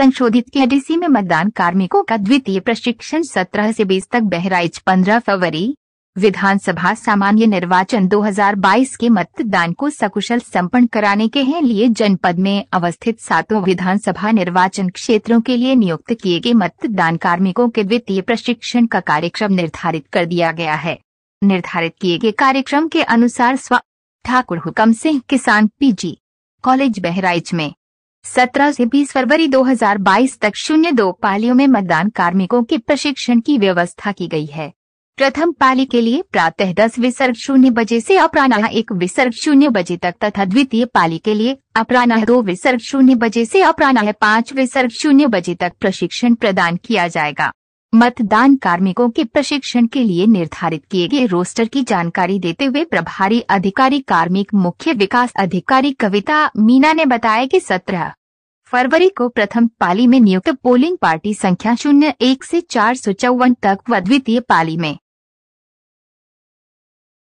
संशोधित केडीसी में मतदान कार्मिकों का द्वितीय प्रशिक्षण 17 से 20 तक बहराइच 15 फरवरी विधानसभा सामान्य निर्वाचन 2022 के मतदान को सकुशल संपन्न कराने के हैं लिए जनपद में अवस्थित सातों विधानसभा निर्वाचन क्षेत्रों के लिए नियुक्त किए गए मतदान कार्मिकों के द्वितीय प्रशिक्षण का कार्यक्रम निर्धारित कर दिया गया है निर्धारित किए गए कार्यक्रम के अनुसार स्व ठाकुर हुकम सिंह किसान पीजी कॉलेज बहराइच में 17 से 20 फरवरी 2022 तक शून्य दो पालियों में मतदान कार्मिकों के प्रशिक्षण की व्यवस्था की गई है प्रथम पाली के लिए प्रातः दस विसर्ग शून्य बजे से अपराह्न एक विसर्ग शून्य बजे तक तथा द्वितीय पाली के लिए अपराह्न दो विसर्ग शून्य बजे से अपराह्न पाँच विसर्ग शून्य बजे तक प्रशिक्षण प्रदान किया जाएगा मतदान कार्मिकों के प्रशिक्षण के लिए निर्धारित किए गए रोस्टर की जानकारी देते हुए प्रभारी अधिकारी कार्मिक मुख्य विकास अधिकारी कविता मीना ने बताया कि सत्रह फरवरी को प्रथम पाली में नियुक्त पोलिंग पार्टी संख्या शून्य एक ऐसी चार तक व द्वितीय पाली में